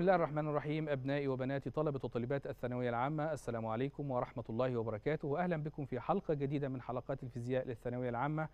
بسم الله الرحمن الرحيم أبنائي وبناتي طلبة وطالبات الثانوية العامة السلام عليكم ورحمة الله وبركاته وأهلا بكم في حلقة جديدة من حلقات الفيزياء للثانوية العامة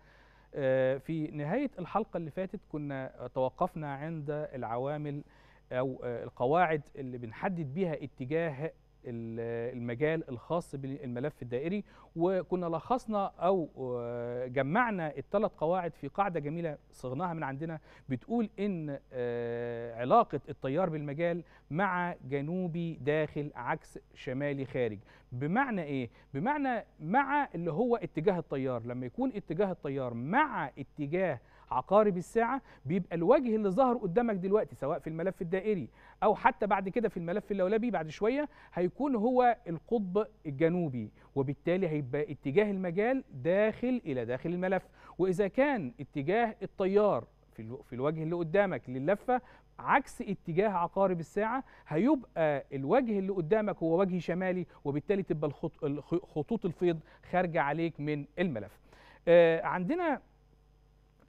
آه، في نهاية الحلقة اللي فاتت كنا توقفنا عند العوامل أو آه، القواعد اللي بنحدد بها اتجاه المجال الخاص بالملف الدائري وكنا لخصنا او آه، جمعنا الثلاث قواعد في قاعده جميله صغناها من عندنا بتقول ان آه، علاقه التيار بالمجال مع جنوبي داخل عكس شمالي خارج بمعنى ايه بمعنى مع اللي هو اتجاه التيار لما يكون اتجاه التيار مع اتجاه عقارب الساعه بيبقى الوجه اللي ظهر قدامك دلوقتي سواء في الملف الدائري او حتى بعد كده في الملف اللولبي بعد شويه هيكون هو القطب الجنوبي وبالتالي هيبقى اتجاه المجال داخل الى داخل الملف واذا كان اتجاه التيار في الوجه اللي قدامك للفه عكس اتجاه عقارب الساعة هيبقى الوجه اللي قدامك هو وجه شمالي وبالتالي تبقى الخطوط الفيض خارجة عليك من الملف آه، عندنا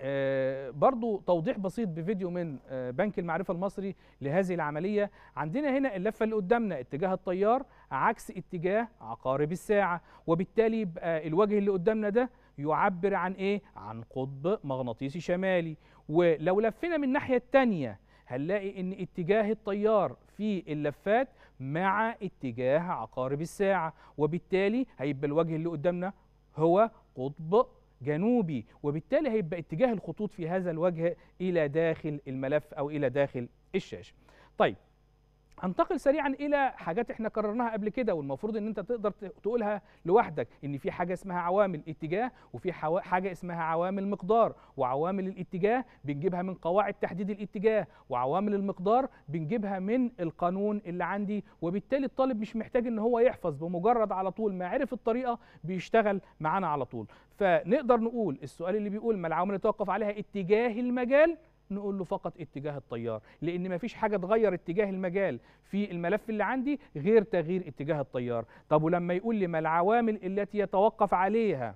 آه، برضو توضيح بسيط بفيديو من آه، بنك المعرفة المصري لهذه العملية عندنا هنا اللفة اللي قدامنا اتجاه التيار عكس اتجاه عقارب الساعة وبالتالي يبقى آه، الوجه اللي قدامنا ده يعبر عن ايه؟ عن قطب مغناطيسي شمالي ولو لفينا من الناحية التانية هنلاقي ان اتجاه التيار في اللفات مع اتجاه عقارب الساعة وبالتالي هيبقى الوجه اللي قدامنا هو قطب جنوبي وبالتالي هيبقى اتجاه الخطوط في هذا الوجه إلى داخل الملف أو إلى داخل الشاشة طيب هنتقل سريعا الى حاجات احنا قررناها قبل كده والمفروض ان انت تقدر تقولها لوحدك ان في حاجه اسمها عوامل اتجاه وفي حاجه اسمها عوامل مقدار وعوامل الاتجاه بنجيبها من قواعد تحديد الاتجاه وعوامل المقدار بنجيبها من القانون اللي عندي وبالتالي الطالب مش محتاج ان هو يحفظ بمجرد على طول ما عرف الطريقه بيشتغل معانا على طول فنقدر نقول السؤال اللي بيقول ما العوامل اللي توقف عليها اتجاه المجال نقول له فقط اتجاه التيار لان مفيش حاجه تغير اتجاه المجال في الملف اللي عندي غير تغيير اتجاه التيار طب ولما يقول لي ما العوامل التي يتوقف عليها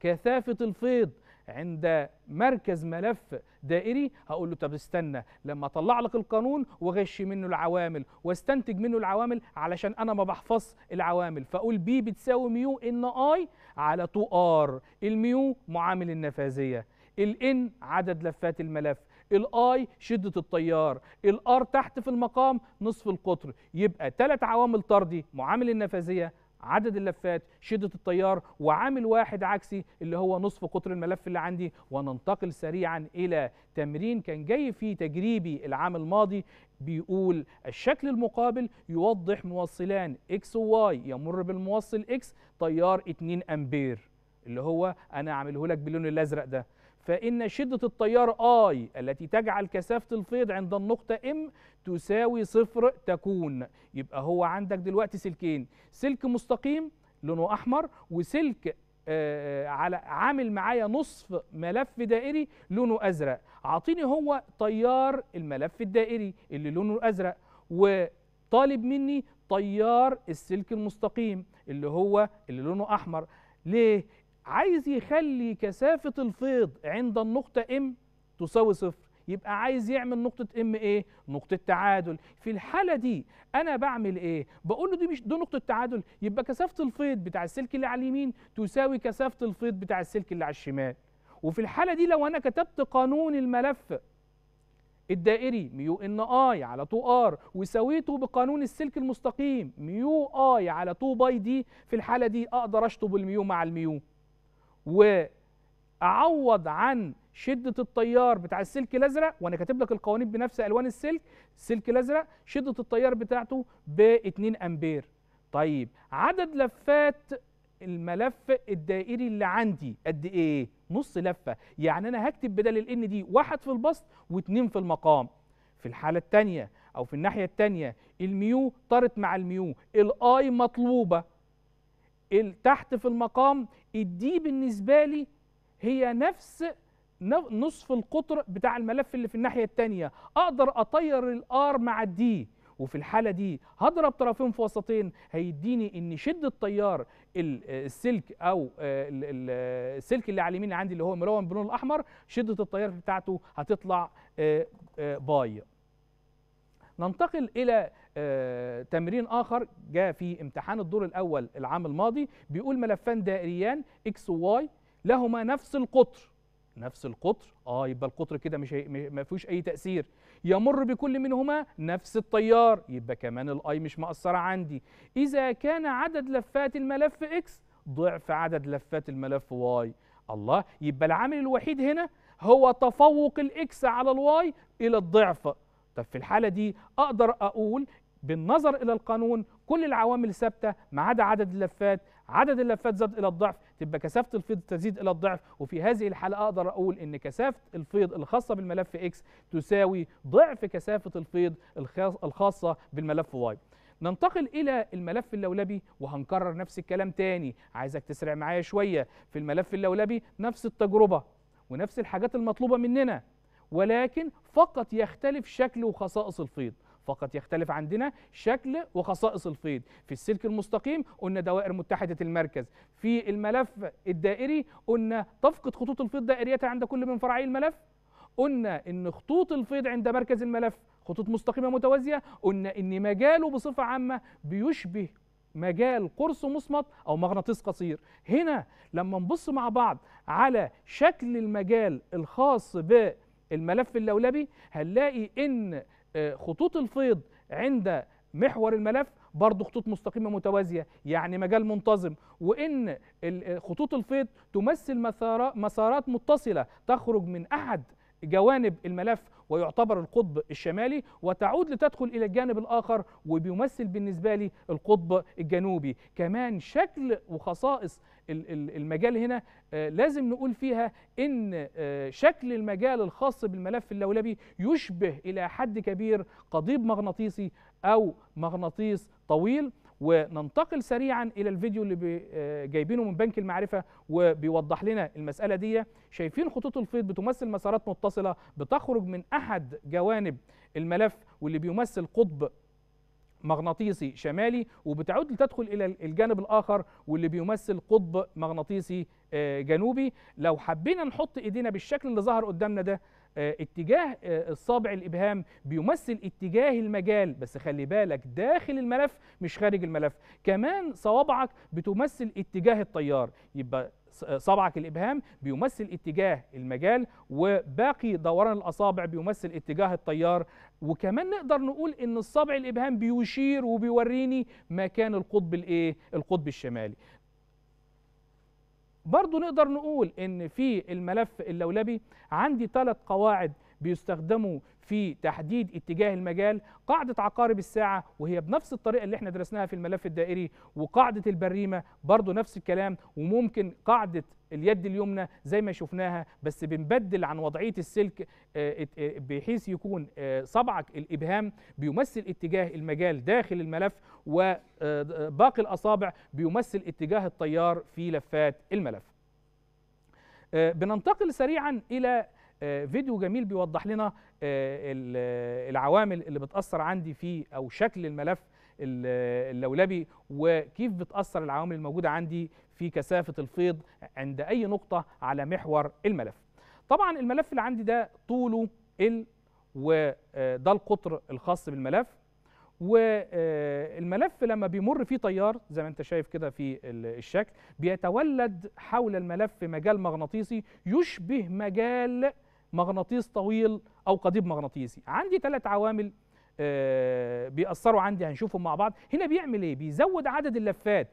كثافه الفيض عند مركز ملف دائري هقول له طب استنى لما اطلع لك القانون واغش منه العوامل واستنتج منه العوامل علشان انا ما بحفظ العوامل فاقول بي بتساوي ميو ان اي على 2 ار الميو معامل النفاذيه الان عدد لفات الملف الاي شده التيار الار تحت في المقام نصف القطر يبقى ثلاث عوامل طردي معامل النفاذيه عدد اللفات شده التيار وعامل واحد عكسي اللي هو نصف قطر الملف اللي عندي وننتقل سريعا الى تمرين كان جاي فيه تجريبي العام الماضي بيقول الشكل المقابل يوضح موصلان اكس وواي يمر بالموصل اكس تيار 2 امبير اللي هو انا عامله لك باللون الازرق ده فإن شدة التيار آي التي تجعل كثافة الفيض عند النقطة M تساوي صفر تكون يبقى هو عندك دلوقتي سلكين سلك مستقيم لونه أحمر وسلك آه، آه، على عامل معايا نصف ملف دائري لونه أزرق عطيني هو تيار الملف الدائري اللي لونه أزرق وطالب مني تيار السلك المستقيم اللي هو اللي لونه أحمر ليه؟ عايز يخلي كثافة الفيض عند النقطة M تساوي صفر يبقى عايز يعمل نقطة M إيه؟ نقطة تعادل في الحالة دي أنا بعمل إيه؟ بقول له دي مش دي نقطة تعادل يبقى كثافة الفيض بتاع السلك اللي على اليمين تساوي كثافة الفيض بتاع السلك اللي على الشمال وفي الحالة دي لو أنا كتبت قانون الملف الدائري ميو ان اي على 2 ار وسويته بقانون السلك المستقيم ميو اي على 2 باي دي في الحاله دي اقدر اشطب الميو مع الميو واعوض عن شده التيار بتاع السلك الازرق وانا كاتب لك القوانين بنفس الوان السلك السلك الازرق شده التيار بتاعته ب 2 امبير طيب عدد لفات الملف الدائري اللي عندي قد ايه نص لفه يعني انا هكتب بدل الان دي واحد في البسط واثنين في المقام في الحاله الثانيه او في الناحيه الثانيه الميو طارت مع الميو الاي مطلوبه تحت في المقام الدي بالنسبة لي هي نفس نصف القطر بتاع الملف اللي في الناحية الثانيه أقدر أطير الآر مع الدي وفي الحالة دي هضرب طرفين في وسطين هيديني ان شدة تيار السلك او السلك اللي على اليمين عندي اللي هو ملون باللون الاحمر شدة التيار بتاعته هتطلع آه، آه، باي ننتقل الى آه، تمرين اخر جاء في امتحان الدور الاول العام الماضي بيقول ملفان دائريان اكس وواي لهما نفس القطر نفس القطر اه يبقى القطر كده مش ما فيهوش اي تاثير يمر بكل منهما نفس التيار يبقى كمان الاي مش مقصره عندي اذا كان عدد لفات الملف اكس ضعف عدد لفات الملف واي الله يبقى العامل الوحيد هنا هو تفوق الاكس على الواي الى الضعف طب في الحالة دي أقدر أقول بالنظر الى القانون كل العوامل ثابته ما عدا عدد اللفات عدد اللفات زاد الى الضعف تبقى كثافه الفيض تزيد الى الضعف وفي هذه الحاله اقدر اقول ان كثافه الفيض الخاصه بالملف اكس تساوي ضعف كثافه الفيض الخاصه بالملف واي ننتقل الى الملف اللولبي وهنكرر نفس الكلام تاني عايزك تسرع معايا شويه في الملف اللولبي نفس التجربه ونفس الحاجات المطلوبه مننا ولكن فقط يختلف شكل وخصائص الفيض فقط يختلف عندنا شكل وخصائص الفيض في السلك المستقيم قلنا دوائر متحدة المركز في الملف الدائري قلنا تفقد خطوط الفيض دائرية عند كل من فرعي الملف قلنا ان خطوط الفيض عند مركز الملف خطوط مستقيمة متوازية قلنا ان مجاله بصفة عامة بيشبه مجال قرص مصمت او مغناطيس قصير هنا لما نبص مع بعض على شكل المجال الخاص بالملف اللولبي هنلاقي ان خطوط الفيض عند محور الملف برضه خطوط مستقيمة متوازية يعني مجال منتظم وإن خطوط الفيض تمثل مسارات متصلة تخرج من أحد جوانب الملف ويعتبر القطب الشمالي وتعود لتدخل إلى الجانب الآخر وبيمثل بالنسبة لي القطب الجنوبي كمان شكل وخصائص المجال هنا آه، لازم نقول فيها ان آه، شكل المجال الخاص بالملف اللولبي يشبه الى حد كبير قضيب مغناطيسي او مغناطيس طويل وننتقل سريعا الى الفيديو اللي آه، جايبينه من بنك المعرفه وبيوضح لنا المساله دي شايفين خطوط الفيض بتمثل مسارات متصله بتخرج من احد جوانب الملف واللي بيمثل قطب مغناطيسي شمالي وبتعود لتدخل إلى الجانب الآخر واللي بيمثل قطب مغناطيسي آه، جنوبي لو حبينا نحط إيدينا بالشكل اللي ظهر قدامنا ده آه، اتجاه آه، الصابع الابهام بيمثل اتجاه المجال بس خلي بالك داخل الملف مش خارج الملف كمان صوابعك بتمثل اتجاه التيار يبقى صبعك الإبهام بيمثل اتجاه المجال وباقي دوران الأصابع بيمثل اتجاه التيار وكمان نقدر نقول إن الصبع الإبهام بيشير وبيوريني مكان القطب الإيه؟ القطب الشمالي برضو نقدر نقول ان في الملف اللولبي عندي ثلاث قواعد بيستخدموا في تحديد اتجاه المجال قاعدة عقارب الساعة وهي بنفس الطريقة اللي احنا درسناها في الملف الدائري وقاعدة البريمة برضو نفس الكلام وممكن قاعدة اليد اليمنى زي ما شفناها بس بنبدل عن وضعية السلك آه، آه، بحيث يكون آه، صبعك الإبهام بيمثل اتجاه المجال داخل الملف وباقي الأصابع بيمثل اتجاه التيار في لفات الملف بننتقل سريعا إلى آه، فيديو جميل بيوضح لنا آه، العوامل اللي بتأثر عندي في أو شكل الملف اللولبي وكيف بتأثر العوامل الموجودة عندي في كثافة الفيض عند أي نقطة على محور الملف طبعا الملف اللي عندي ده طوله ال وده آه، القطر الخاص بالملف والملف لما بيمر فيه تيار زي ما انت شايف كده في الشكل بيتولد حول الملف مجال مغناطيسي يشبه مجال مغناطيس طويل او قضيب مغناطيسي عندي ثلاث عوامل آه، بيأثروا عندي هنشوفهم مع بعض هنا بيعمل ايه بيزود عدد اللفات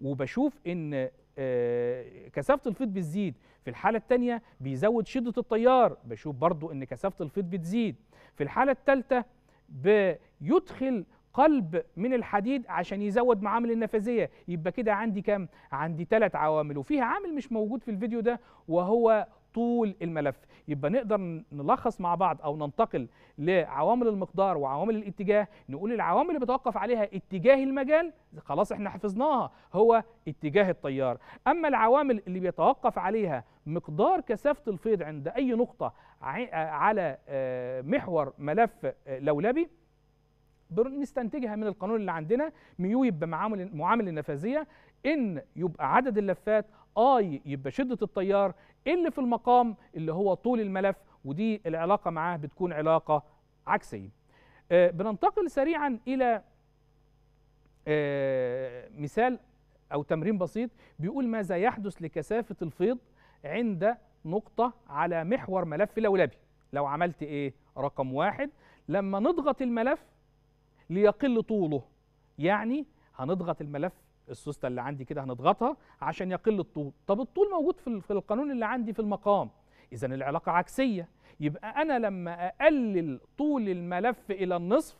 وبشوف ان آه، كثافة الفيض بتزيد في الحالة الثانية بيزود شدة التيار بشوف برضو ان كثافة الفيض بتزيد في الحالة الثالثة بيدخل قلب من الحديد عشان يزود معامل النفاذية يبقى كده عندي كام؟ عندي ثلاث عوامل وفيها عامل مش موجود في الفيديو ده وهو طول الملف يبقى نقدر نلخص مع بعض او ننتقل لعوامل المقدار وعوامل الاتجاه نقول العوامل اللي بتوقف عليها اتجاه المجال خلاص احنا حفظناها هو اتجاه التيار اما العوامل اللي بيتوقف عليها مقدار كثافه الفيض عند اي نقطه على آه، محور ملف آه، لولبي بنستنتجها من القانون اللي عندنا ميو يبقى معامل النفاذيه ان يبقى عدد اللفات اي آه، يبقى شده التيار اللي في المقام اللي هو طول الملف ودي العلاقه معاه بتكون علاقه عكسيه آه بننتقل سريعا الى آه مثال او تمرين بسيط بيقول ماذا يحدث لكثافه الفيض عند نقطه على محور ملف لولبي لو عملت ايه رقم واحد لما نضغط الملف ليقل طوله يعني هنضغط الملف السوسته اللي عندي كده هنضغطها عشان يقل الطول طب الطول موجود في, في القانون اللي عندي في المقام اذا العلاقه عكسيه يبقى انا لما اقلل طول الملف الى النصف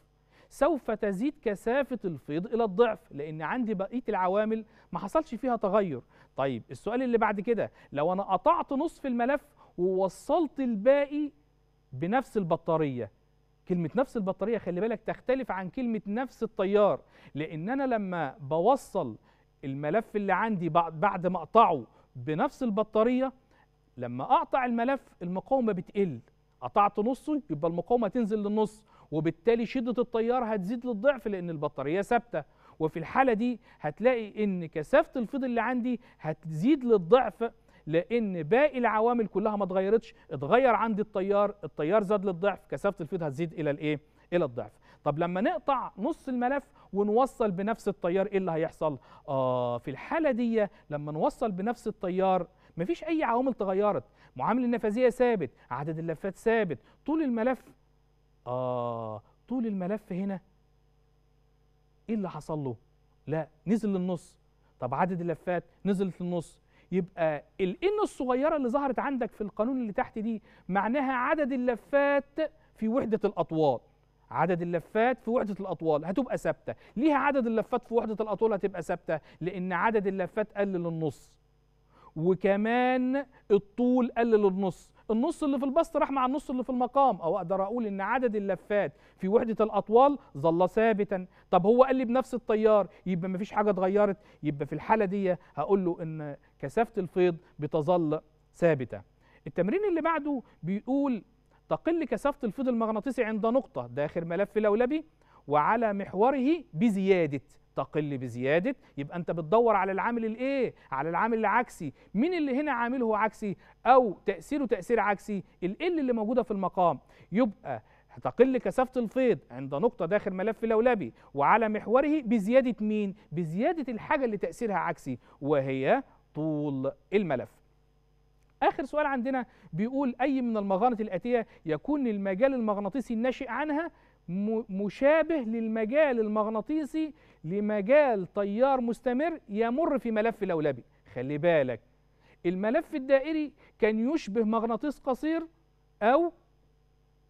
سوف تزيد كثافه الفيض الى الضعف لان عندي بقيه العوامل ما حصلش فيها تغير طيب السؤال اللي بعد كده لو انا قطعت نصف الملف ووصلت الباقي بنفس البطاريه كلمة نفس البطارية خلي بالك تختلف عن كلمة نفس التيار لأن أنا لما بوصل الملف اللي عندي بعد ما أقطعه بنفس البطارية لما أقطع الملف المقاومة بتقل قطعت نصه يبقى المقاومة تنزل للنص وبالتالي شدة التيار هتزيد للضعف لأن البطارية ثابتة وفي الحالة دي هتلاقي إن كثافة الفيض اللي عندي هتزيد للضعف لان باقي العوامل كلها ما اتغيرتش اتغير عندي التيار التيار زاد للضعف كثافه الفيض هتزيد الى الايه الى الضعف طب لما نقطع نص الملف ونوصل بنفس التيار ايه اللي هيحصل اه في الحاله دي لما نوصل بنفس التيار مفيش اي عوامل تغيرت معامل النفاذيه ثابت عدد اللفات ثابت طول الملف اه طول الملف هنا ايه اللي حصل له لا نزل للنص طب عدد اللفات نزلت للنص يبقى الان الصغيره اللي ظهرت عندك في القانون اللي تحت دي معناها عدد اللفات في وحده الاطوال عدد اللفات في وحده الاطوال هتبقى ثابته ليها عدد اللفات في وحده الاطوال هتبقى ثابته لان عدد اللفات قل للنص وكمان الطول قل للنص النص اللي في البسط راح مع النص اللي في المقام او اقدر اقول ان عدد اللفات في وحده الاطوال ظل ثابتا طب هو قال لي بنفس التيار يبقى ما فيش حاجه اتغيرت يبقى في الحاله دي هقول له ان كثافه الفيض بتظل ثابته التمرين اللي بعده بيقول تقل كثافه الفيض المغناطيسي عند نقطه داخل ملف لولبي وعلى محوره بزياده تقل بزيادة يبقى أنت بتدور على العامل الإيه؟ على العامل العكسي مين اللي هنا عامله عكسي أو تأثيره تأثير عكسي ال اللي موجودة في المقام يبقى هتقل كثافة الفيض عند نقطة داخل ملف لولبي وعلى محوره بزيادة مين؟ بزيادة الحاجة اللي تأثيرها عكسي وهي طول الملف آخر سؤال عندنا بيقول أي من المغانط الآتية يكون المجال المغناطيسي الناشئ عنها مشابه للمجال المغناطيسي لمجال تيار مستمر يمر في ملف لولبي خلي بالك الملف الدائري كان يشبه مغناطيس قصير أو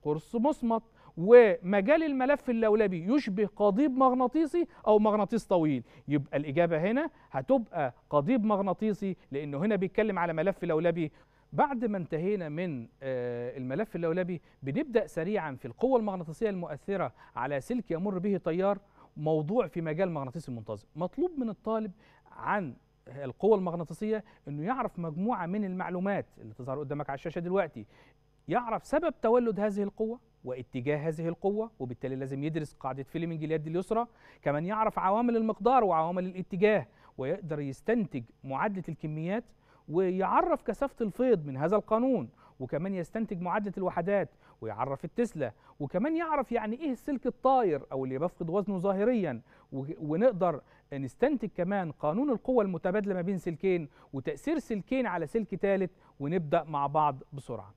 قرص مصمت ومجال الملف اللولبي يشبه قضيب مغناطيسي او مغناطيس طويل يبقى الاجابه هنا هتبقى قضيب مغناطيسي لانه هنا بيتكلم على ملف لولبي بعد ما انتهينا من آه، الملف اللولبي بنبدا سريعا في القوه المغناطيسيه المؤثره على سلك يمر به تيار موضوع في مجال مغناطيسي المنتظم مطلوب من الطالب عن القوة المغناطيسية انه يعرف مجموعة من المعلومات اللي تظهر قدامك على الشاشة دلوقتي يعرف سبب تولد هذه القوة واتجاه هذه القوة وبالتالي لازم يدرس قاعدة فيلمنج اليد اليسرى كمان يعرف عوامل المقدار وعوامل الاتجاه ويقدر يستنتج معادلة الكميات ويعرف كثافة الفيض من هذا القانون وكمان يستنتج معادلة الوحدات ويعرف التسلا وكمان يعرف يعني ايه السلك الطاير او اللي بيفقد وزنه ظاهريا ونقدر نستنتج كمان قانون القوة المتبادلة ما بين سلكين وتأثير سلكين على سلك ثالث ونبدأ مع بعض بسرعة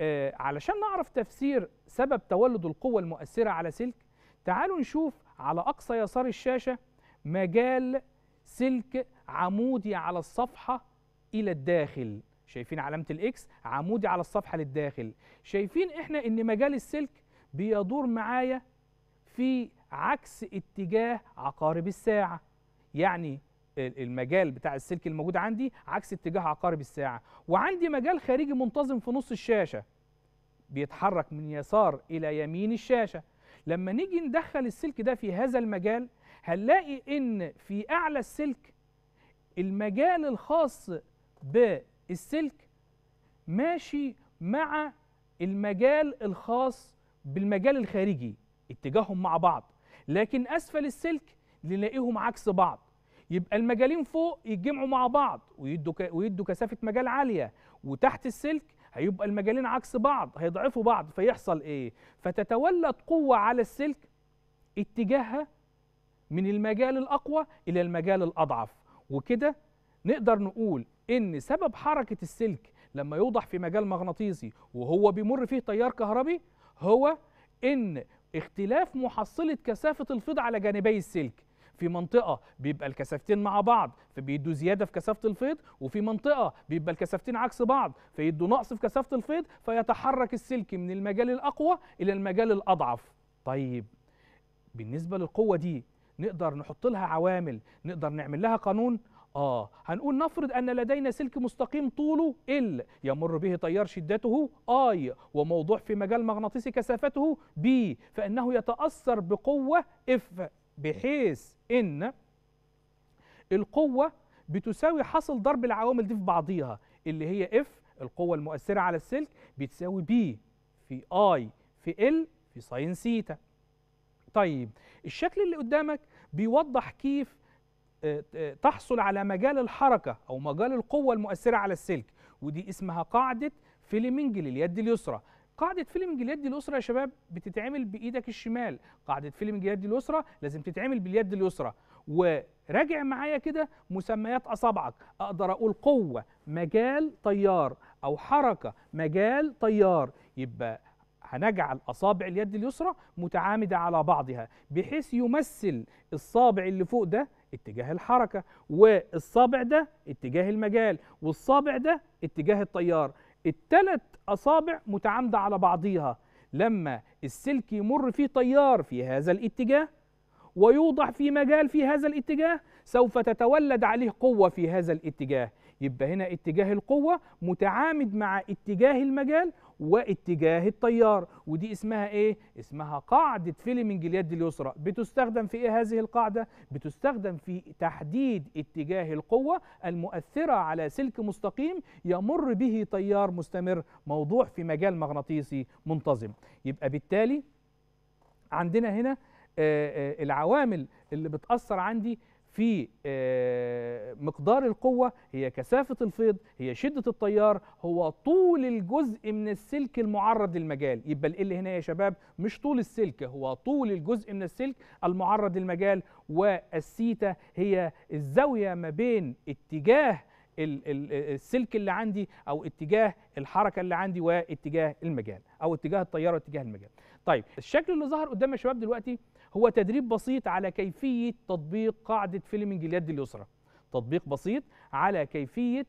آه علشان نعرف تفسير سبب تولد القوة المؤثرة على سلك تعالوا نشوف على أقصى يسار الشاشة مجال سلك عمودي على الصفحة إلى الداخل شايفين علامه الاكس عمودي على الصفحه للداخل شايفين احنا ان مجال السلك بيدور معايا في عكس اتجاه عقارب الساعه يعني المجال بتاع السلك الموجود عندي عكس اتجاه عقارب الساعه وعندي مجال خارجي منتظم في نص الشاشه بيتحرك من يسار الى يمين الشاشه لما نيجي ندخل السلك ده في هذا المجال هنلاقي ان في اعلى السلك المجال الخاص ب السلك ماشي مع المجال الخاص بالمجال الخارجي اتجاههم مع بعض لكن اسفل السلك نلاقيهم عكس بعض يبقى المجالين فوق يتجمعوا مع بعض ويدوا ويدوا كثافه مجال عاليه وتحت السلك هيبقى المجالين عكس بعض هيضعفوا بعض فيحصل ايه فتتولد قوه على السلك اتجاهها من المجال الاقوى الى المجال الاضعف وكده نقدر نقول ان سبب حركه السلك لما يوضح في مجال مغناطيسي وهو بيمر فيه تيار كهربي هو ان اختلاف محصله كثافه الفيض على جانبي السلك في منطقه بيبقى الكثافتين مع بعض فبيدوا زياده في كثافه الفيض وفي منطقه بيبقى الكثافتين عكس بعض فيدوا نقص في كثافه الفيض فيتحرك السلك من المجال الاقوى الى المجال الاضعف طيب بالنسبه للقوه دي نقدر نحط لها عوامل نقدر نعمل لها قانون آه هنقول نفرض أن لدينا سلك مستقيم طوله ال يمر به تيار شدته I وموضوع في مجال مغناطيسي كثافته B فإنه يتأثر بقوة F بحيث أن القوة بتساوي حاصل ضرب العوامل دي في بعضيها اللي هي F القوة المؤثرة على السلك بتساوي B في I في L في ساين سيتا طيب الشكل اللي قدامك بيوضح كيف تحصل على مجال الحركة أو مجال القوة المؤثرة على السلك ودي اسمها قاعدة فليمنجل لليد اليسرى قاعدة فيلمنج اليد اليسرى يا شباب بتتعمل بإيدك الشمال قاعدة فيلمنج اليد اليسرى لازم تتعمل باليد اليسرى وراجع معايا كده مسميات أصابعك أقدر أقول قوة مجال طيار أو حركة مجال طيار يبقى هنجعل أصابع اليد اليسرى متعامدة على بعضها بحيث يمثل الصابع اللي فوق ده اتجاه الحركة والصابع ده اتجاه المجال والصابع ده اتجاه التيار التلات أصابع متعامدة على بعضيها لما السلك يمر فيه تيار في هذا الاتجاه ويوضع في مجال في هذا الاتجاه سوف تتولد عليه قوة في هذا الاتجاه يبقى هنا اتجاه القوة متعامد مع اتجاه المجال واتجاه التيار ودي اسمها ايه اسمها قاعده فيلمنج اليد اليسرى بتستخدم في ايه هذه القاعده بتستخدم في تحديد اتجاه القوه المؤثره على سلك مستقيم يمر به تيار مستمر موضوع في مجال مغناطيسي منتظم يبقى بالتالي عندنا هنا آه، آه، العوامل اللي بتاثر عندي في آه، مقدار القوة هي كثافة الفيض هي شدة التيار هو طول الجزء من السلك المعرض للمجال يبقى اللي هنا يا شباب مش طول السلك هو طول الجزء من السلك المعرض للمجال والسيتا هي الزاوية ما بين اتجاه السلك اللي عندي او اتجاه الحركه اللي عندي واتجاه المجال او اتجاه التيار واتجاه المجال طيب الشكل اللي ظهر قدام يا شباب دلوقتي هو تدريب بسيط على كيفية تطبيق قاعدة فيلمنج اليد اليسرى تطبيق بسيط على كيفية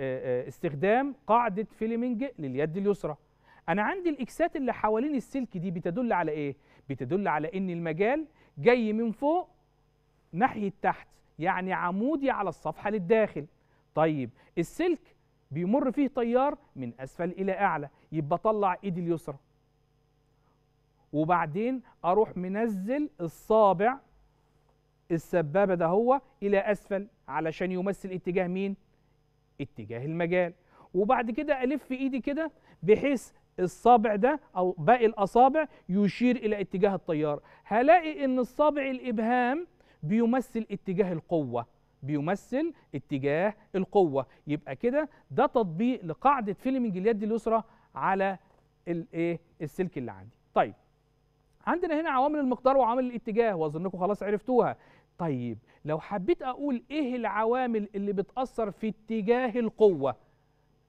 آه، آه، استخدام قاعدة فيلمنج لليد اليسرى أنا عندي الإكسات اللي حوالين السلك دي بتدل على إيه؟ بتدل على إن المجال جاي من فوق ناحية تحت يعني عمودي على الصفحة للداخل طيب السلك بيمر فيه تيار من أسفل إلى أعلى يبقى طلع إيدي اليسرى وبعدين اروح منزل الصابع السبابه ده هو الى اسفل علشان يمثل اتجاه مين اتجاه المجال وبعد كده الف ايدي كده بحيث الصابع ده او باقي الاصابع يشير الى اتجاه التيار هلاقي ان الصابع الابهام بيمثل اتجاه القوه بيمثل اتجاه القوه يبقى كده ده تطبيق لقاعده فيلمنج اليد اليسرى على الايه السلك اللي عندي طيب عندنا هنا عوامل المقدار وعوامل الاتجاه واظنكم خلاص عرفتوها طيب لو حبيت اقول ايه العوامل اللي بتاثر في اتجاه القوه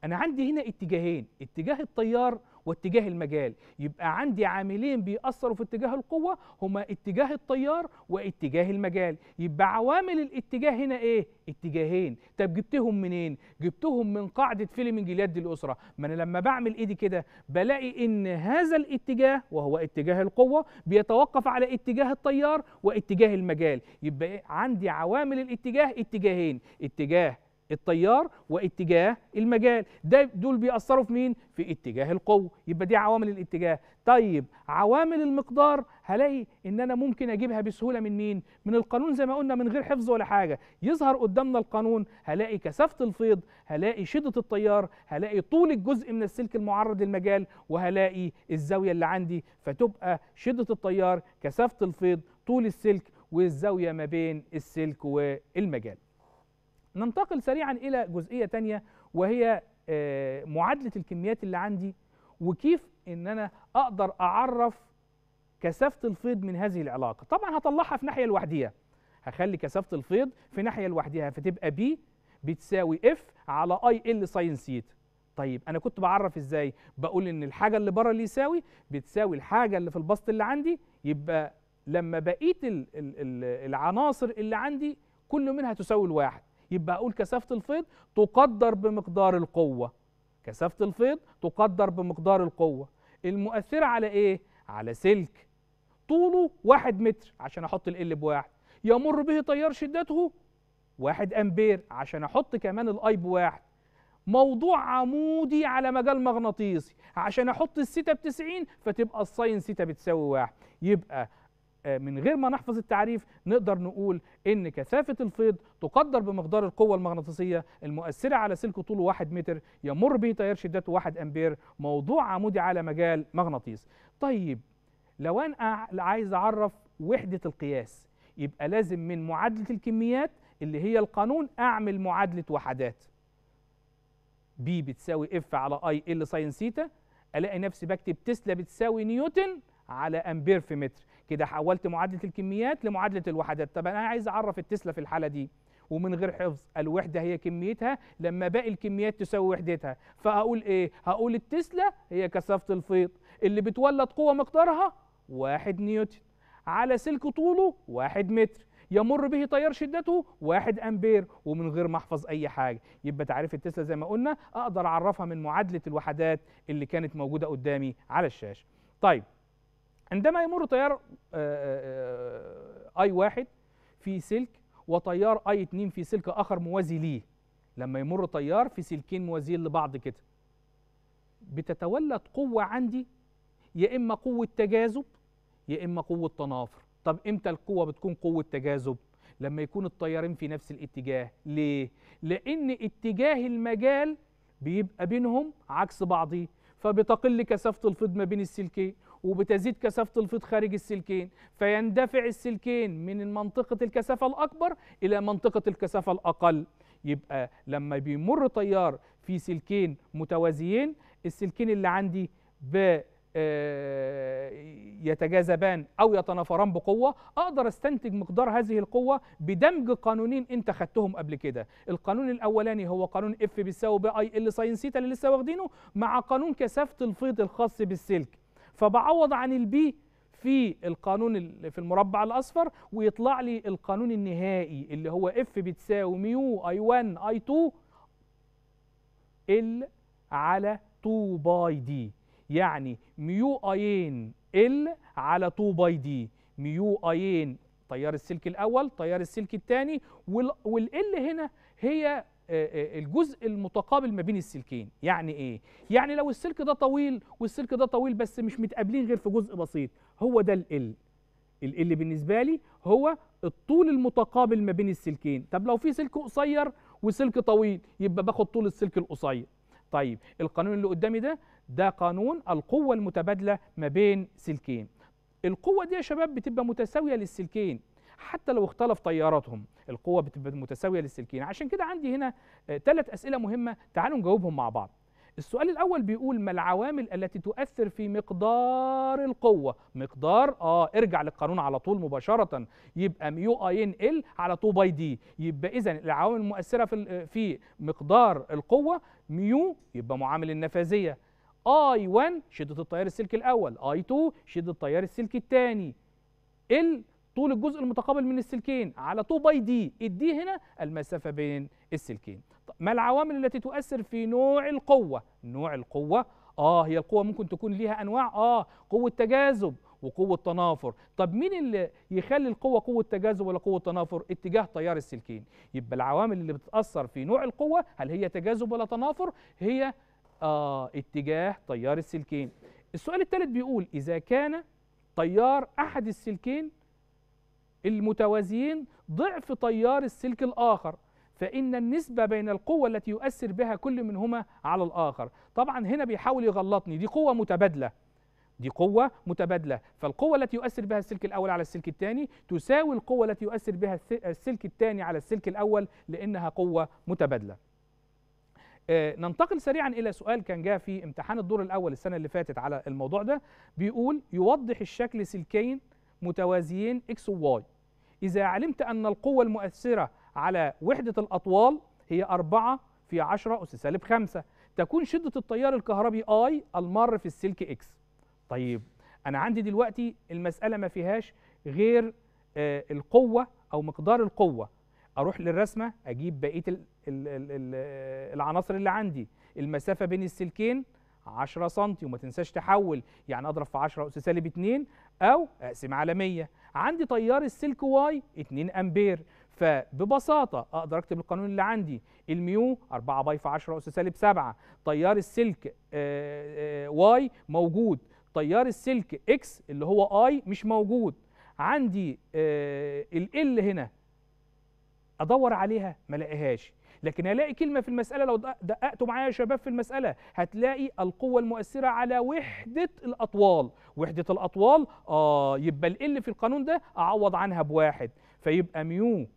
انا عندي هنا اتجاهين اتجاه التيار واتجاه المجال يبقى عندي عاملين بيأثروا في اتجاه القوة هما اتجاه التيار واتجاه المجال يبقى عوامل الاتجاه هنا ايه اتجاهين طب جبتهم منين جبتهم من قاعدة فيلمنج اليد الأسرة ما أنا لما بعمل إيدي كده بلاقي إن هذا الاتجاه وهو اتجاه القوة بيتوقف على اتجاه التيار واتجاه المجال يبقى عندي عوامل الاتجاه اتجاهين اتجاه التيار واتجاه المجال ده دول بيأثروا في مين في اتجاه القوة يبقى دي عوامل الاتجاه طيب عوامل المقدار هلاقي ان انا ممكن اجيبها بسهولة من مين من القانون زي ما قلنا من غير حفظ ولا حاجة يظهر قدامنا القانون هلاقي كثافة الفيض هلاقي شدة التيار هلاقي طول الجزء من السلك المعرض للمجال وهلاقي الزاوية اللي عندي فتبقى شدة التيار كثافة الفيض طول السلك والزاوية ما بين السلك والمجال ننتقل سريعا إلى جزئية تانية وهي آه، معادلة الكميات اللي عندي وكيف إن أنا أقدر أعرف كثافة الفيض من هذه العلاقة طبعا هطلعها في ناحية لوحديها هخلي كثافة الفيض في ناحية لوحديها فتبقى بي بتساوي اف على اي ال ساين سيتا طيب انا كنت بعرف ازاي بقول ان الحاجه اللي بره اللي يساوي بتساوي الحاجه اللي في البسط اللي عندي يبقى لما بقيت العناصر اللي عندي كل منها تساوي الواحد يبقى اقول كثافه الفيض تقدر بمقدار القوه كثافه الفيض تقدر بمقدار القوه المؤثره على ايه على سلك طوله واحد متر عشان احط ال بواحد يمر به تيار شدته واحد امبير عشان احط كمان الاي بواحد موضوع عمودي على مجال مغناطيسي عشان احط الستة بتسعين فتبقى الساين ستة بتساوي واحد يبقى آه، من غير ما نحفظ التعريف نقدر نقول ان كثافه الفيض تقدر بمقدار القوه المغناطيسيه المؤثره على سلك طوله 1 متر يمر به تيار شدته 1 امبير موضوع عمودي على مجال مغناطيسي طيب لو انا عايز اعرف وحده القياس يبقى لازم من معادله الكميات اللي هي القانون اعمل معادله وحدات بي بتساوي اف على اي ال ساين سيتا الاقي نفسي بكتب تسلا بتساوي نيوتن على امبير في متر كده حولت معادله الكميات لمعادله الوحدات طب انا عايز اعرف التسلا في الحاله دي ومن غير حفظ الوحده هي كميتها لما باقي الكميات تساوي وحدتها فاقول ايه هقول التسلا هي كثافه الفيض اللي بتولد قوه مقدارها واحد نيوتن على سلك طوله واحد متر يمر به تيار شدته واحد أمبير ومن غير ما أحفظ أي حاجة يبقى تعريف التسلا زي ما قلنا أقدر أعرفها من معادلة الوحدات اللي كانت موجودة قدامي على الشاشة طيب عندما يمر تيار آه، آه، آه، اي واحد في سلك وتيار اي 2 في سلك اخر موازي ليه لما يمر تيار في سلكين موازيين لبعض كده بتتولد قوه عندي يا اما قوه تجاذب يا اما قوه تنافر طب امتى القوه بتكون قوه تجاذب لما يكون التيارين في نفس الاتجاه ليه لان اتجاه المجال بيبقى بينهم عكس بعضه فبتقل كثافه الفيض ما بين السلكين وبتزيد كثافه الفيض خارج السلكين فيندفع السلكين من منطقه الكثافه الاكبر الى منطقه الكثافه الاقل يبقى لما بيمر تيار في سلكين متوازيين السلكين اللي عندي ب آه، يتجاذبان او يتنافران بقوه اقدر استنتج مقدار هذه القوه بدمج قانونين انت خدتهم قبل كده القانون الاولاني هو قانون اف بيساوي بي اي ال ساين ثيتا اللي لسه واخدينه مع قانون كثافه الفيض الخاص بالسلك فبعوض عن البي في القانون في المربع الاصفر ويطلع لي القانون النهائي اللي هو اف بتساوي ميو اي 1 اي 2 ال على 2 باي دي يعني ميو ايين ال على 2 باي دي ميو ايين تيار السلك الاول تيار السلك الثاني وال ال هنا هي آه، آه، الجزء المتقابل ما بين السلكين يعني ايه يعني لو السلك ده طويل والسلك ده طويل بس مش متقابلين غير في جزء بسيط هو ده ال ال بالنسبه لي هو الطول المتقابل ما بين السلكين طب لو في سلك قصير وسلك طويل يبقى باخد طول السلك القصير طيب القانون اللي قدامي ده ده قانون القوه المتبادله ما بين سلكين القوه دي يا شباب بتبقى متساويه للسلكين حتى لو اختلف تياراتهم القوة بتبقى متساوية للسلكين عشان كده عندي هنا ثلاث آه، أسئلة مهمة تعالوا نجاوبهم مع بعض السؤال الأول بيقول ما العوامل التي تؤثر في مقدار القوة مقدار آه ارجع للقانون على طول مباشرة يبقى ميو اي ان ال على 2 باي دي يبقى إذا العوامل المؤثرة في آه، في مقدار القوة ميو يبقى معامل النفاذية اي 1 شدة التيار السلكي الأول اي 2 شدة التيار السلكي الثاني ال طول الجزء المتقابل من السلكين على 2 باي دي الدي هنا المسافة بين السلكين ما العوامل التي تؤثر في نوع القوة نوع القوة اه هي القوة ممكن تكون ليها انواع اه قوة تجاذب وقوة تنافر طب مين اللي يخلي القوة قوة تجاذب ولا قوة تنافر اتجاه تيار السلكين يبقى العوامل اللي بتأثر في نوع القوة هل هي تجاذب ولا تنافر هي آه اتجاه تيار السلكين السؤال الثالث بيقول إذا كان تيار أحد السلكين المتوازيين ضعف تيار السلك الآخر فإن النسبة بين القوة التي يؤثر بها كل منهما على الآخر طبعا هنا بيحاول يغلطني دي قوة متبادلة دي قوة متبادلة فالقوة التي يؤثر بها السلك الأول على السلك الثاني تساوي القوة التي يؤثر بها السلك الثاني على السلك الأول لأنها قوة متبادلة آه، ننتقل سريعا إلى سؤال كان جاء في امتحان الدور الأول السنة اللي فاتت على الموضوع ده بيقول يوضح الشكل سلكين متوازيين اكس وواي إذا علمت أن القوة المؤثرة على وحدة الأطوال هي 4 في 10 أس سالب 5 تكون شدة التيار الكهربي I المار في السلك اكس طيب أنا عندي دلوقتي المسألة ما فيهاش غير آه القوة أو مقدار القوة أروح للرسمة أجيب بقية العناصر اللي عندي المسافة بين السلكين 10 سم وما تنساش تحول يعني اضرب في 10 اس سالب 2 او اقسم على 100 عندي تيار السلك واي 2 امبير فببساطه اقدر اكتب القانون اللي عندي الميو 4 باي في 10 اس سالب 7 تيار السلك آه، آه، واي موجود تيار السلك اكس اللي هو اي مش موجود عندي آه، ال هنا ادور عليها ما الاقيهاش لكن هلاقي كلمة في المسألة لو دققتوا معايا يا شباب في المسألة هتلاقي القوة المؤثرة على وحدة الأطوال وحدة الأطوال آه يبقى ال في القانون ده أعوض عنها بواحد فيبقى ميو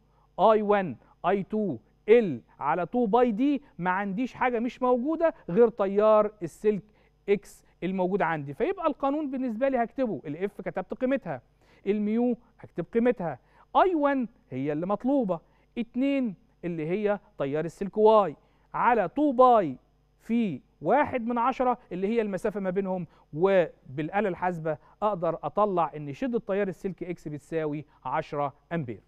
اي 1 اي 2 ال على 2 باي دي ما عنديش حاجة مش موجودة غير تيار السلك اكس الموجود عندي فيبقى القانون بالنسبة لي هكتبه الاف كتبت قيمتها الميو هكتب قيمتها اي 1 هي اللي مطلوبة 2 اللي هي تيار السلك واي على 2 باي في واحد من عشرة اللي هي المسافة ما بينهم وبالآلة الحاسبة أقدر أطلع أن شدة تيار السلك إكس بتساوي 10 أمبير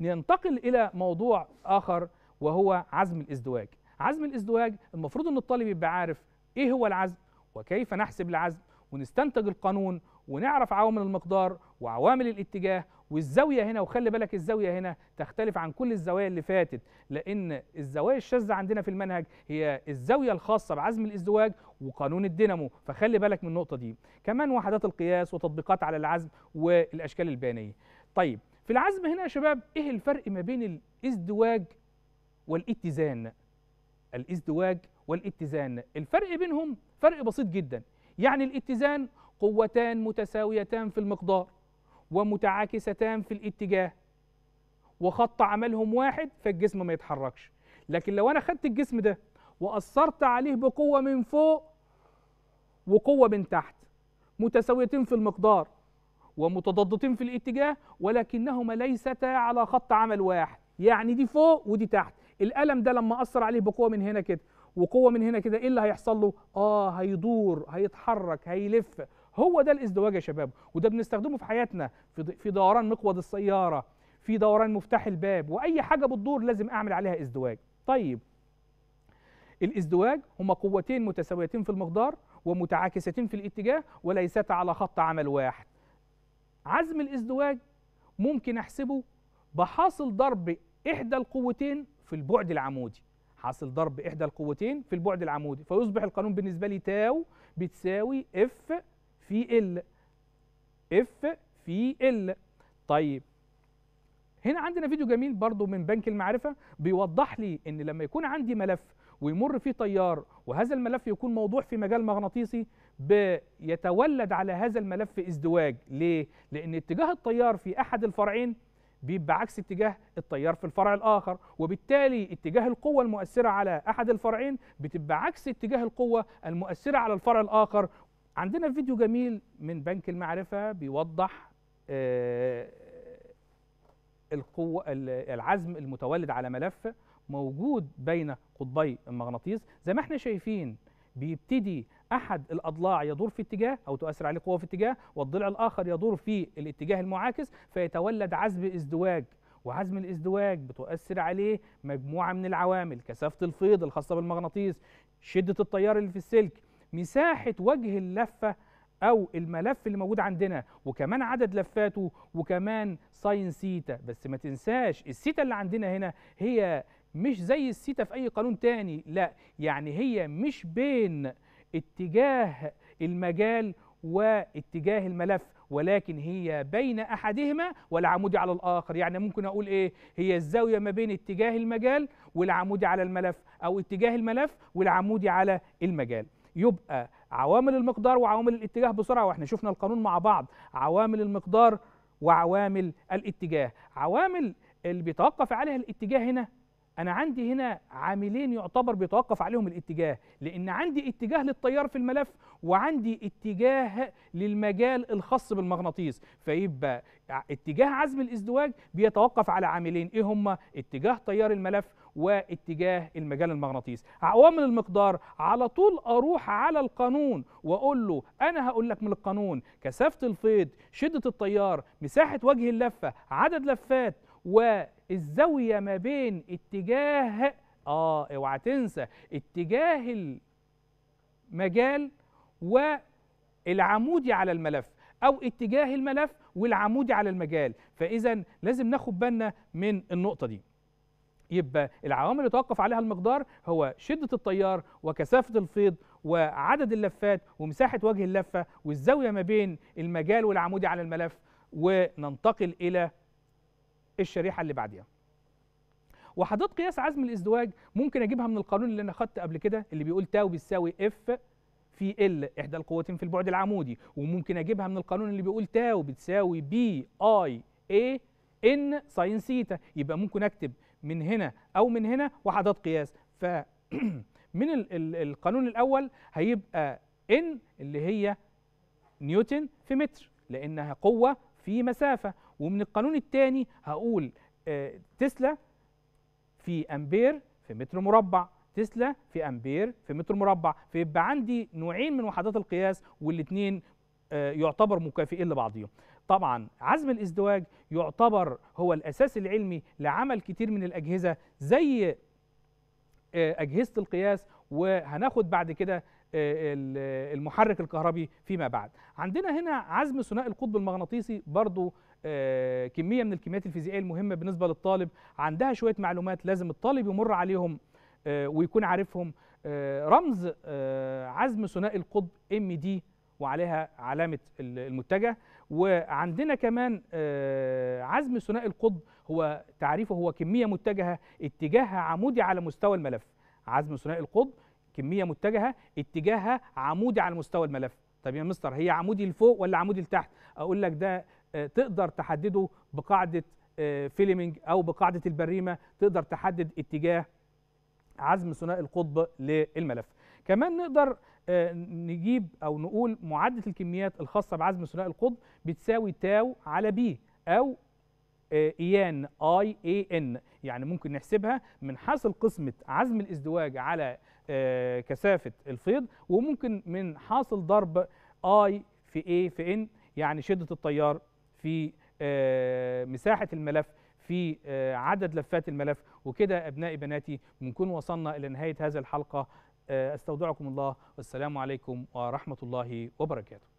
ننتقل إلى موضوع آخر وهو عزم الازدواج عزم الازدواج المفروض أن الطالب يبقى عارف إيه هو العزم وكيف نحسب العزم ونستنتج القانون ونعرف عوامل المقدار وعوامل الاتجاه والزاويه هنا وخلي بالك الزاويه هنا تختلف عن كل الزوايا اللي فاتت لان الزوايا الشاذه عندنا في المنهج هي الزاويه الخاصه بعزم الازدواج وقانون الدينامو فخلي بالك من النقطه دي كمان وحدات القياس وتطبيقات على العزم والاشكال البيانيه طيب في العزم هنا يا شباب ايه الفرق ما بين الازدواج والاتزان الازدواج والاتزان الفرق بينهم فرق بسيط جدا يعني الاتزان قوتان متساويتان في المقدار ومتعاكستان في الاتجاه وخط عملهم واحد فالجسم ما يتحركش لكن لو انا خدت الجسم ده واثرت عليه بقوه من فوق وقوه من تحت متساويتين في المقدار ومتضادتين في الاتجاه ولكنهما ليستا على خط عمل واحد يعني دي فوق ودي تحت الالم ده لما اثر عليه بقوه من هنا كده وقوه من هنا كده ايه اللي هيحصل له اه هيدور هيتحرك هيلف هو ده الازدواج يا شباب وده بنستخدمه في حياتنا في دوران مقود السياره في دوران مفتاح الباب واي حاجه بتدور لازم اعمل عليها ازدواج طيب الازدواج هما قوتين متساويتين في المقدار ومتعاكستين في الاتجاه وليستا على خط عمل واحد عزم الازدواج ممكن احسبه بحاصل ضرب احدى القوتين في البعد العمودي حاصل ضرب احدى القوتين في البعد العمودي فيصبح القانون بالنسبه لي تاو بتساوي اف في ال اف في ال طيب هنا عندنا فيديو جميل برضو من بنك المعرفة بيوضح لي ان لما يكون عندي ملف ويمر فيه تيار وهذا الملف يكون موضوع في مجال مغناطيسي بيتولد على هذا الملف ازدواج ليه؟ لان اتجاه التيار في احد الفرعين بيبقى عكس اتجاه التيار في الفرع الاخر وبالتالي اتجاه القوه المؤثره على احد الفرعين بتبقى عكس اتجاه القوه المؤثره على الفرع الاخر عندنا فيديو جميل من بنك المعرفة بيوضح آه، القوة العزم المتولد على ملف موجود بين قطبي المغناطيس زي ما احنا شايفين بيبتدي احد الاضلاع يدور في اتجاه او تؤثر عليه قوه في اتجاه والضلع الاخر يدور في الاتجاه المعاكس فيتولد عزم ازدواج وعزم الازدواج بتؤثر عليه مجموعه من العوامل كثافه الفيض الخاصه بالمغناطيس شده التيار اللي في السلك مساحة وجه اللفة أو الملف اللي موجود عندنا وكمان عدد لفاته وكمان ساين سيتا بس ما تنساش السيتا اللي عندنا هنا هي مش زي السيتا في أي قانون تاني لا يعني هي مش بين اتجاه المجال واتجاه الملف ولكن هي بين أحدهما والعمودي على الآخر يعني ممكن أقول إيه هي الزاوية ما بين اتجاه المجال والعمودي على الملف أو اتجاه الملف والعمودي على المجال يبقى عوامل المقدار وعوامل الاتجاه بسرعه واحنا شفنا القانون مع بعض عوامل المقدار وعوامل الاتجاه عوامل اللي بيتوقف عليها الاتجاه هنا انا عندي هنا عاملين يعتبر بيتوقف عليهم الاتجاه لان عندي اتجاه للتيار في الملف وعندي اتجاه للمجال الخاص بالمغناطيس فيبقى اتجاه عزم الازدواج بيتوقف على عاملين ايه هما اتجاه تيار الملف واتجاه المجال المغناطيس عوامل المقدار على طول اروح على القانون واقول له انا هقول لك من القانون كثافه الفيض شده التيار مساحه وجه اللفه عدد لفات و الزاوية ما بين اتجاه آه اوعى تنسى اتجاه المجال والعمودي على الملف أو اتجاه الملف والعمودي على المجال فإذا لازم ناخد بالنا من النقطة دي يبقى العوامل اللي توقف عليها المقدار هو شدة التيار وكثافة الفيض وعدد اللفات ومساحة وجه اللفة والزاوية ما بين المجال والعمودي على الملف وننتقل إلى الشريحه اللي بعديها وحدات قياس عزم الازدواج ممكن اجيبها من القانون اللي انا خدت قبل كده اللي بيقول تاو بيساوي اف في ال احدى القوتين في البعد العمودي وممكن اجيبها من القانون اللي بيقول تاو بتساوي بي اي اي ان ساين سيتا يبقى ممكن اكتب من هنا او من هنا وحدات قياس ف من القانون الاول هيبقى ان اللي هي نيوتن في متر لانها قوه في مسافه ومن القانون الثاني هقول آه، تسلا في امبير في متر مربع تسلا في امبير في متر مربع فيبقى عندي نوعين من وحدات القياس والاثنين آه، يعتبر مكافئين لبعضهم طبعا عزم الازدواج يعتبر هو الاساس العلمي لعمل كتير من الاجهزه زي آه، اجهزه القياس وهناخد بعد كده المحرك الكهربي فيما بعد عندنا هنا عزم ثنائي القطب المغناطيسي برضو آه، كميه من الكميات الفيزيائيه المهمه بالنسبه للطالب عندها شويه معلومات لازم الطالب يمر عليهم آه، ويكون عارفهم آه، رمز عزم ثنائي القطب ام دي وعليها علامه المتجه وعندنا كمان عزم ثنائي القطب هو تعريفه هو كميه متجهه اتجاهها عمودي على مستوى الملف عزم ثنائي القطب كميه متجهه اتجاهها عمودي على مستوى الملف طب يا مستر هي عمودي لفوق ولا عمودي لتحت اقول لك ده آه، تقدر تحدده بقاعده آه، فيلمنج او بقاعده البريمه تقدر تحدد اتجاه عزم ثنائي القطب للملف كمان نقدر آه، نجيب او نقول معادله الكميات الخاصه بعزم ثنائي القطب بتساوي تاو على بي او ايان اي اي ان يعني ممكن نحسبها من حاصل قسمه عزم الازدواج على كثافه الفيض وممكن من حاصل ضرب اي في اي في ان يعني شده التيار في آه، مساحة الملف في آه، عدد لفات الملف وكده أبنائي بناتي بنكون وصلنا إلى نهاية هذه الحلقة آه، أستودعكم الله والسلام عليكم ورحمة الله وبركاته